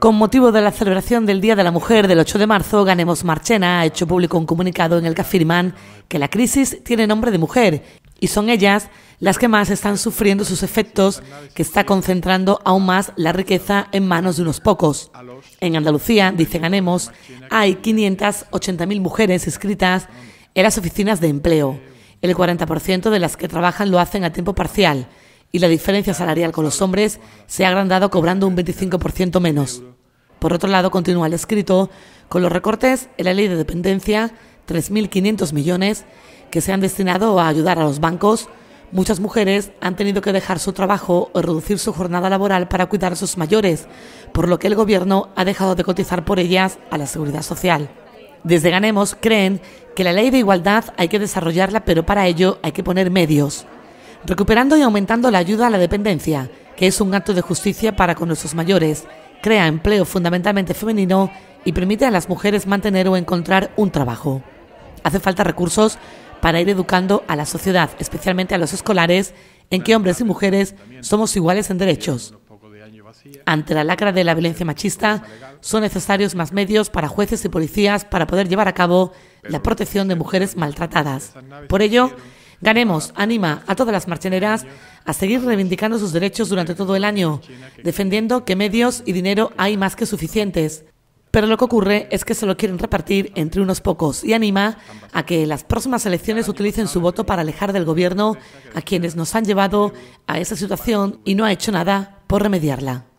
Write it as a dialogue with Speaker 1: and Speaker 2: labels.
Speaker 1: Con motivo de la celebración del Día de la Mujer del 8 de marzo, Ganemos Marchena ha hecho público un comunicado en el que afirman que la crisis tiene nombre de mujer y son ellas las que más están sufriendo sus efectos, que está concentrando aún más la riqueza en manos de unos pocos. En Andalucía, dice Ganemos, hay 580.000 mujeres inscritas en las oficinas de empleo. El 40% de las que trabajan lo hacen a tiempo parcial y la diferencia salarial con los hombres se ha agrandado cobrando un 25% menos. Por otro lado, continúa el escrito, con los recortes en la ley de dependencia, 3.500 millones, que se han destinado a ayudar a los bancos, muchas mujeres han tenido que dejar su trabajo o reducir su jornada laboral para cuidar a sus mayores, por lo que el gobierno ha dejado de cotizar por ellas a la seguridad social. Desde Ganemos creen que la ley de igualdad hay que desarrollarla, pero para ello hay que poner medios. Recuperando y aumentando la ayuda a la dependencia, que es un acto de justicia para con nuestros mayores, crea empleo fundamentalmente femenino y permite a las mujeres mantener o encontrar un trabajo. Hace falta recursos para ir educando a la sociedad, especialmente a los escolares, en que hombres y mujeres somos iguales en derechos. Ante la lacra de la violencia machista, son necesarios más medios para jueces y policías para poder llevar a cabo la protección de mujeres maltratadas. Por ello, Ganemos, anima a todas las marcheneras a seguir reivindicando sus derechos durante todo el año, defendiendo que medios y dinero hay más que suficientes. Pero lo que ocurre es que se lo quieren repartir entre unos pocos y anima a que las próximas elecciones utilicen su voto para alejar del gobierno a quienes nos han llevado a esa situación y no ha hecho nada por remediarla.